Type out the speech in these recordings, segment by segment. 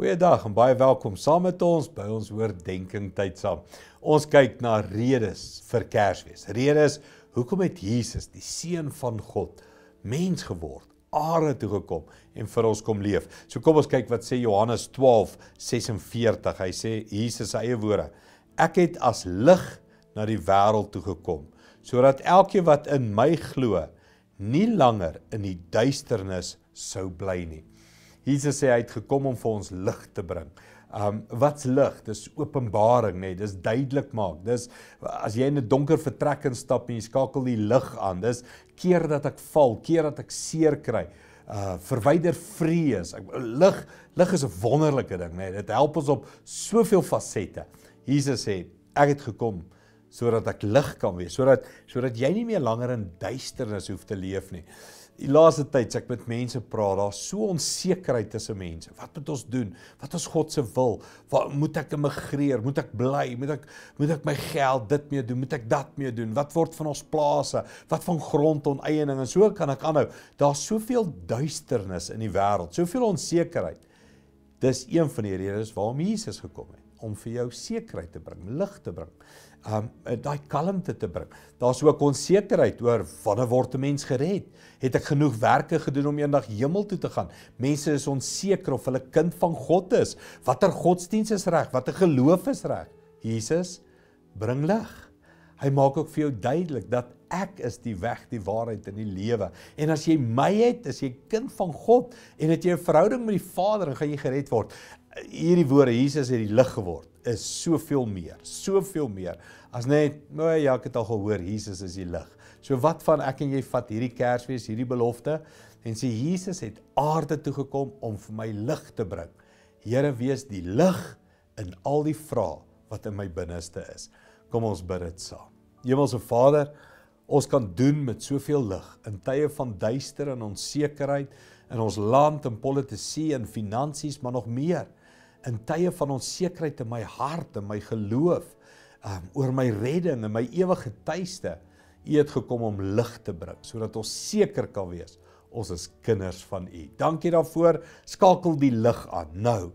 Goeiedag en baie welkom saam met ons by ons oordeenking tyd saam. Ons kyk na redes vir Kersfees. Redes hoekom het Jesus, die seun van God, mens geword, aarde toe gekom en vir ons kom leef. So kom ons kyk wat sê Johannes 12:46. Hy sê Jesus se eie woorde: Ek het as lig na die wêreld toe gekom sodat elkeen wat in my glo nie langer in die duisternis sou bly nie. Jesus sê hy het gekom om vir ons lig te bring. Um wat's lig? Dis openbaring nê, nee. dis duidelik maak. Dis as jy in 'n donker vertrek instap en jy skakel die lig aan, dis keer dat ek val, keer dat ek seer kry. Uh verwyder vrees. Lig lig is 'n wonderlike ding nê. Nee. Dit help ons op soveel fasette. Jesus sê ek het gekom sodat ek lig kan wees, sodat sodat jy nie meer langer in duisternis hoef te leef nie die laaste tyd as ek met mense praat, daar's so onsekerheid tussen mense. Wat moet ons doen? Wat is God se wil? Waar moet ek emigreer? Moet ek bly? Moet ek moet ek my geld dit mee doen? Moet ek dat mee doen? Wat word van ons plase? Wat van grond onteiening en so kan ek aanhou? Daar's soveel duisternis in die wêreld, soveel onsekerheid. Dis een van die redes waarom Jesus gekom het om vir jou sekerheid te bring, lig te bring. Um eh, daai kalmte te bring. Daar's ook onsekerheid oor wanneer word 'n mens gered? Het ek genoeg werke gedoen om eendag hemel toe te gaan? Mense is onseker of hulle kind van God is. Watter godsdiens is reg? Watter geloof is reg? Jesus bring lig. Hy maak ook vir jou duidelik dat ek is die weg, die waarheid en die lewe. En as jy my het, as jy kind van God en het jy 'n verhouding met die Vader, dan gaan jy gered word hierdie woorde Jesus het die lig geword is soveel meer, soveel meer as net mooi ja, ek het al gehoor Jesus is die lig. So wat van ek en jy vat hierdie Kersfees, hierdie belofte en sê Jesus het aarde toe gekom om vir my lig te bring. Here wees die lig in al die vrae wat in my binneste is. Kom ons bid dit saam. Hemelse Vader, ons kan doen met soveel lig in tye van duister en onsekerheid in ons land en politisie en finansies, maar nog meer in tye van onsekerheid in my hart en my geloof um, oor my redding en my ewige tuiste U het gekom om lig te bring sodat ons seker kan wees ons is kinders van U. Dankie daarvoor. Skakel die lig aan nou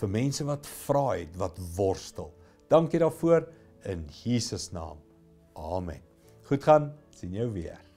vir mense wat vra het, wat worstel. Dankie daarvoor in Jesus naam. Amen. Goed gaan. sien jou weer.